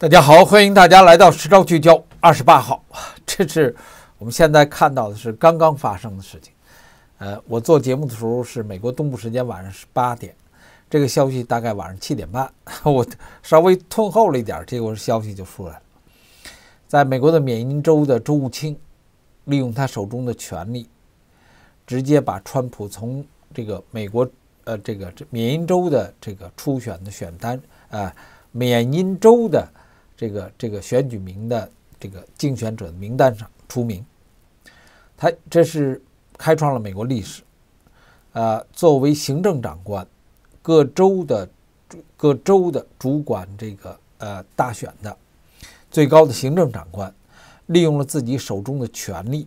大家好，欢迎大家来到《时昭聚焦》二十八号。这是我们现在看到的是刚刚发生的事情。呃，我做节目的时候是美国东部时间晚上是八点，这个消息大概晚上七点半，我稍微拖后了一点，结果消息就出来了。在美国的缅因州的州务卿，利用他手中的权力，直接把川普从这个美国呃这个缅因州的这个初选的选单啊，缅因州的。这个这个选举名的这个竞选者的名单上出名，他这是开创了美国历史。呃，作为行政长官，各州的各州的主管这个呃大选的最高的行政长官，利用了自己手中的权力，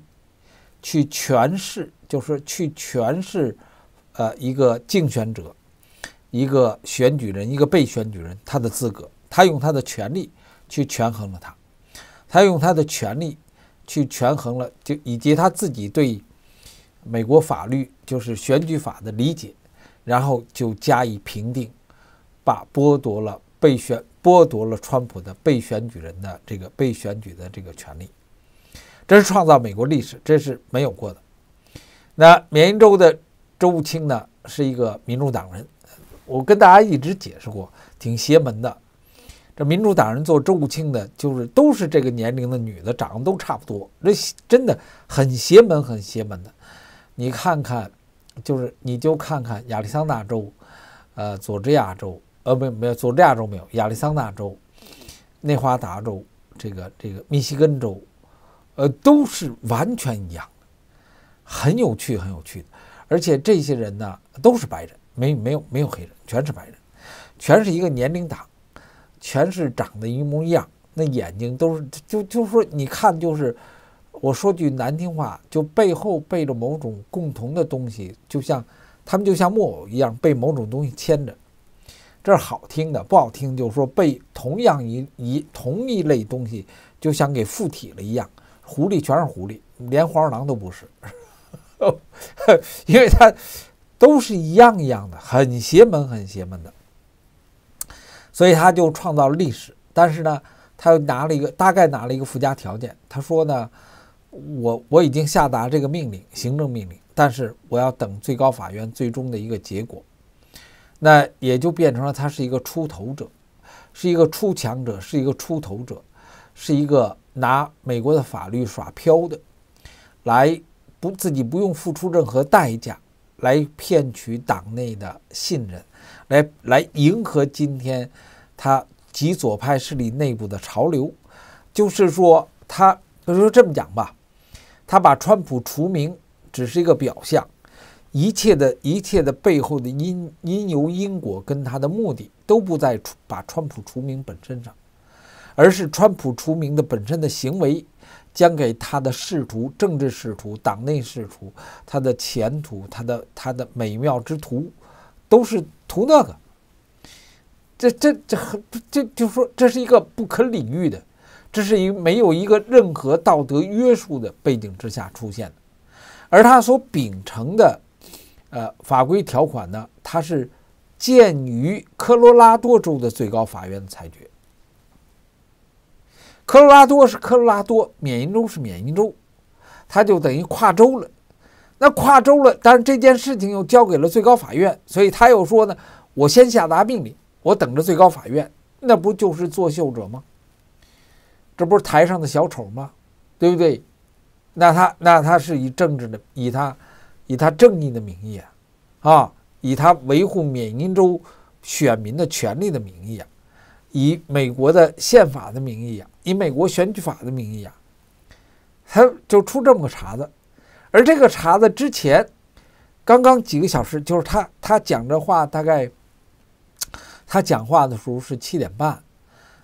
去诠释，就是去诠释呃一个竞选者、一个选举人、一个被选举人他的资格，他用他的权力。去权衡了他，他用他的权力去权衡了，就以及他自己对美国法律，就是选举法的理解，然后就加以评定，把剥夺了被选剥夺了川普的被选举人的这个被选举的这个权利，这是创造美国历史，这是没有过的。那缅因州的州卿呢，是一个民主党人，我跟大家一直解释过，挺邪门的。这民主党人做州务卿的，就是都是这个年龄的女的，长得都差不多。这真的很邪门，很邪门的。你看看，就是你就看看亚利桑那州，呃，佐治亚州，呃，没有没有佐治亚州没有，亚利桑那州、内华达州，这个这个密西根州，呃，都是完全一样，很有趣很有趣的。而且这些人呢，都是白人，没没有没有黑人，全是白人，全是一个年龄党。全是长得一模一样，那眼睛都是，就就是说，你看，就是我说句难听话，就背后背着某种共同的东西，就像他们就像木偶一样被某种东西牵着。这是好听的，不好听就是说被同样一一同一类东西，就像给附体了一样。狐狸全是狐狸，连黄鼠狼都不是，因为它都是一样一样的，很邪门，很邪门的。所以他就创造了历史，但是呢，他又拿了一个大概拿了一个附加条件，他说呢，我我已经下达这个命令，行政命令，但是我要等最高法院最终的一个结果，那也就变成了他是一个出头者，是一个出强者，是一个出头者，是一个拿美国的法律耍飘的，来不自己不用付出任何代价，来骗取党内的信任，来来迎合今天。他极左派势力内部的潮流，就是说，他就说这么讲吧，他把川普除名只是一个表象，一切的一切的背后的因因由因果跟他的目的都不在把川普除名本身上，而是川普除名的本身的行为，将给他的仕途、政治仕途、党内仕途、他的前途、他的他的美妙之途，都是图那个。这这这很这就说这是一个不可理喻的，这是一没有一个任何道德约束的背景之下出现的，而他所秉承的，呃法规条款呢，它是鉴于科罗拉多州的最高法院的裁决。科罗拉多是科罗拉多，缅因州是缅因州，他就等于跨州了。那跨州了，但是这件事情又交给了最高法院，所以他又说呢，我先下达命令。我等着最高法院，那不就是作秀者吗？这不是台上的小丑吗？对不对？那他那他是以政治的，以他以他正义的名义啊，啊，以他维护缅因州选民的权利的名义啊，以美国的宪法的名义啊，以美国选举法的名义啊，他就出这么个茬子。而这个茬子之前，刚刚几个小时，就是他他讲这话大概。他讲话的时候是七点半，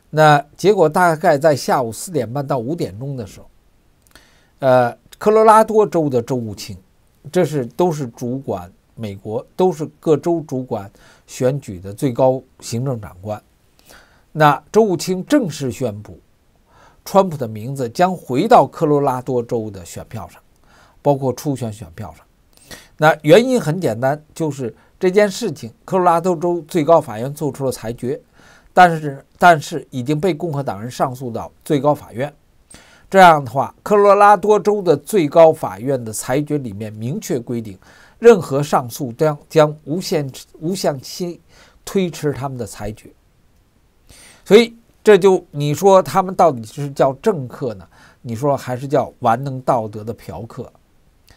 那结果大概在下午四点半到五点钟的时候，呃，科罗拉多州的州务卿，这是都是主管美国，都是各州主管选举的最高行政长官。那州务卿正式宣布，川普的名字将回到科罗拉多州的选票上，包括初选选票上。那原因很简单，就是。这件事情，科罗拉多州最高法院做出了裁决，但是但是已经被共和党人上诉到最高法院。这样的话，科罗拉多州的最高法院的裁决里面明确规定，任何上诉将将无限无限期推迟他们的裁决。所以这就你说他们到底是叫政客呢？你说还是叫玩弄道德的嫖客，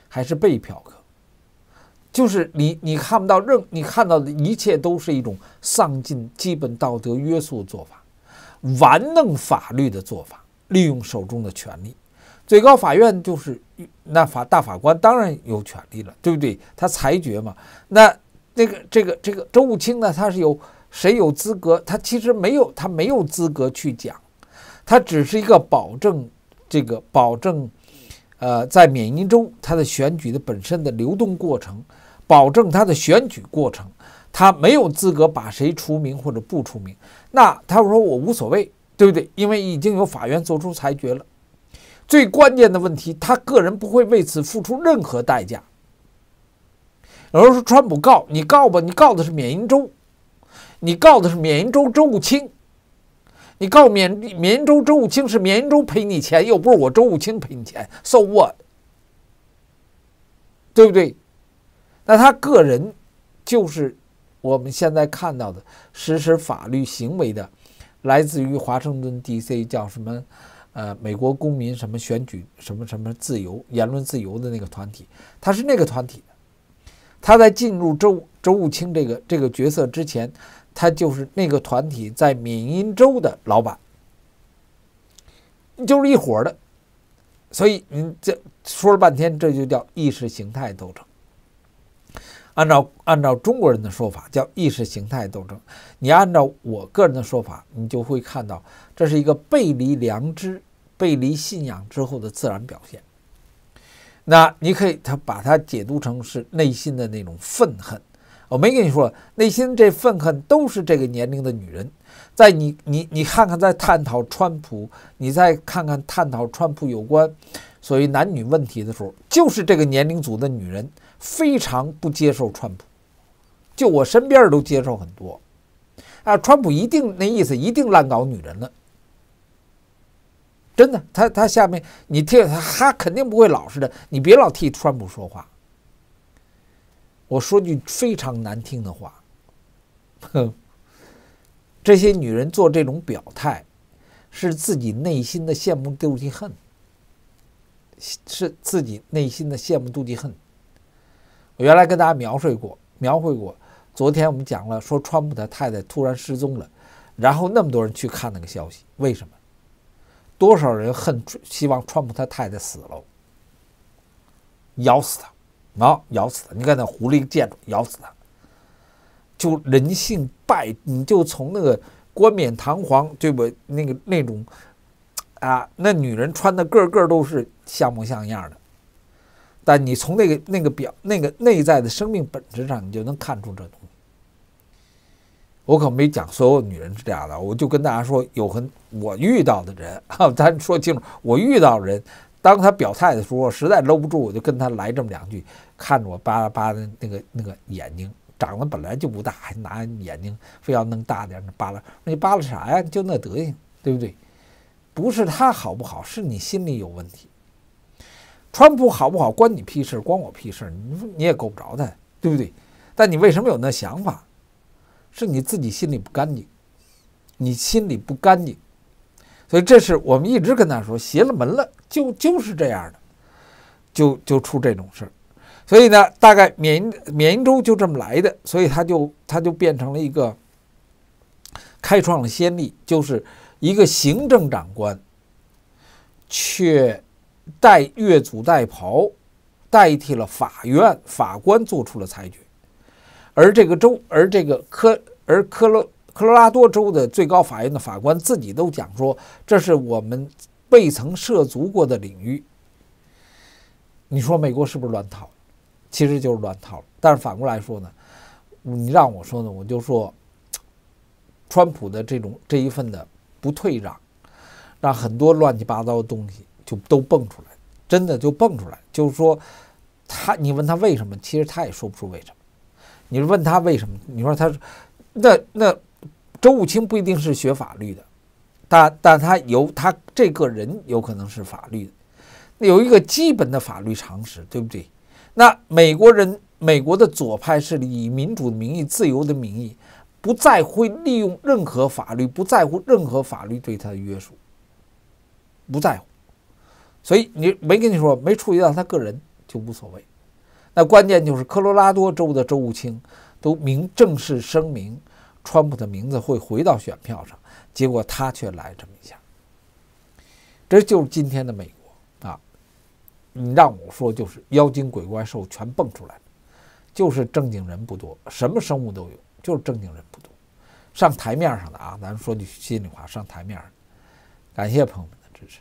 还是被嫖客？就是你，你看不到任，你看到的一切都是一种丧尽基本道德约束做法，玩弄法律的做法，利用手中的权利。最高法院就是那法大法官当然有权利了，对不对？他裁决嘛。那那个这个这个周务清呢？他是有谁有资格？他其实没有，他没有资格去讲，他只是一个保证，这个保证。呃，在缅因州，他的选举的本身的流动过程，保证他的选举过程，他没有资格把谁除名或者不出名。那他说我无所谓，对不对？因为已经有法院作出裁决了。最关键的问题，他个人不会为此付出任何代价。有人说川普告你告吧，你告的是缅因州，你告的是缅因州州务卿。你告缅缅州周武清是缅州赔你钱，又不是我周武清赔你钱，so what？对不对？那他个人就是我们现在看到的实施法律行为的，来自于华盛顿 D.C. 叫什么呃美国公民什么选举什么什么自由言论自由的那个团体，他是那个团体的。他在进入周周武清这个这个角色之前。他就是那个团体在缅因州的老板，就是一伙的，所以你这说了半天，这就叫意识形态斗争。按照按照中国人的说法叫意识形态斗争，你按照我个人的说法，你就会看到这是一个背离良知、背离信仰之后的自然表现。那你可以他把它解读成是内心的那种愤恨。我没跟你说，内心这愤恨都是这个年龄的女人。在你你你看看，在探讨川普，你再看看探讨川普有关所谓男女问题的时候，就是这个年龄组的女人非常不接受川普。就我身边都接受很多啊，川普一定那意思一定乱搞女人了，真的。他他下面你替他，他肯定不会老实的。你别老替川普说话。我说句非常难听的话，哼，这些女人做这种表态，是自己内心的羡慕妒忌恨，是自己内心的羡慕妒忌恨。我原来跟大家描述过，描绘过。昨天我们讲了，说川普他太太突然失踪了，然后那么多人去看那个消息，为什么？多少人恨，希望川普他太太死了，咬死他。好，咬死他！你看那狐狸见着，咬死他，就人性败。你就从那个冠冕堂皇，对不？那个那种，啊，那女人穿的个个都是像模像样的，但你从那个那个表、那个内在的生命本质上，你就能看出这东西。我可没讲所有女人是这样的，我就跟大家说，有很我遇到的人，哈，咱说清楚，我遇到人。当他表态的时候，实在搂不住，我就跟他来这么两句。看着我扒拉扒拉的那个那个眼睛，长得本来就不大，还拿眼睛非要弄大点扒拉。你扒拉啥呀？就那德行，对不对？不是他好不好，是你心里有问题。川普好不好关你屁事，关我屁事。你说你也够不着他，对不对？但你为什么有那想法？是你自己心里不干净。你心里不干净。所以这是我们一直跟他说邪了门了，就就是这样的，就就出这种事所以呢，大概缅缅因州就这么来的，所以他就他就变成了一个开创了先例，就是一个行政长官，却代越俎代庖，代替了法院法官做出了裁决，而这个州，而这个科，而科勒。科罗拉多州的最高法院的法官自己都讲说，这是我们未曾涉足过的领域。你说美国是不是乱套？其实就是乱套。但是反过来说呢，你让我说呢，我就说，川普的这种这一份的不退让，让很多乱七八糟的东西就都蹦出来，真的就蹦出来。就是说，他你问他为什么，其实他也说不出为什么。你问他为什么，你说他，那那。周武清不一定是学法律的，但但他有他这个人有可能是法律，的，有一个基本的法律常识，对不对？那美国人，美国的左派是以民主的名义、自由的名义，不在乎利用任何法律，不在乎任何法律对他的约束，不在乎。所以你没跟你说，没触及到他个人就无所谓。那关键就是科罗拉多州的周武清都明正式声明。川普的名字会回到选票上，结果他却来这么一下。这就是今天的美国啊！你让我说，就是妖精、鬼怪、兽全蹦出来，就是正经人不多，什么生物都有，就是正经人不多。上台面上的啊，咱说句心里话，上台面的。感谢朋友们的支持。